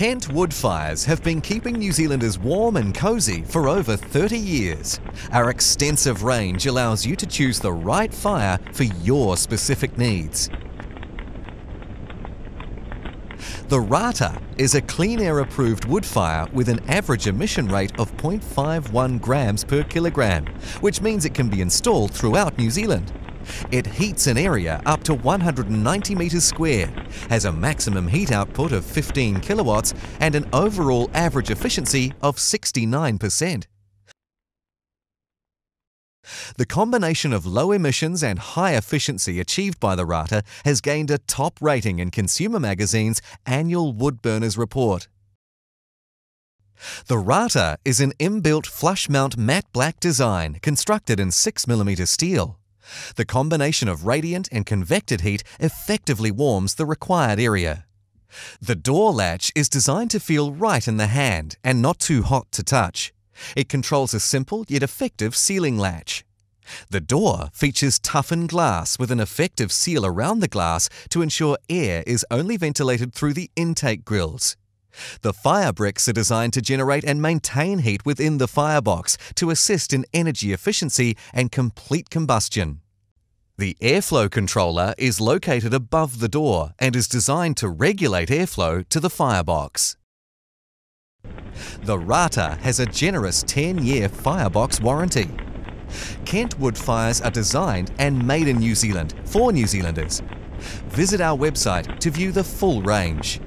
Kent wood fires have been keeping New Zealanders warm and cosy for over 30 years. Our extensive range allows you to choose the right fire for your specific needs. The Rata is a clean air approved wood fire with an average emission rate of 0.51 grams per kilogram, which means it can be installed throughout New Zealand. It heats an area up to 190 metres square, has a maximum heat output of 15 kilowatts and an overall average efficiency of 69%. The combination of low emissions and high efficiency achieved by the Rata has gained a top rating in Consumer Magazine's annual Woodburners report. The Rata is an inbuilt flush mount matte black design constructed in 6mm steel. The combination of radiant and convected heat effectively warms the required area. The door latch is designed to feel right in the hand and not too hot to touch. It controls a simple yet effective sealing latch. The door features toughened glass with an effective seal around the glass to ensure air is only ventilated through the intake grills. The fire bricks are designed to generate and maintain heat within the firebox to assist in energy efficiency and complete combustion. The airflow controller is located above the door and is designed to regulate airflow to the firebox. The Rata has a generous 10-year firebox warranty. Kentwood fires are designed and made in New Zealand for New Zealanders. Visit our website to view the full range.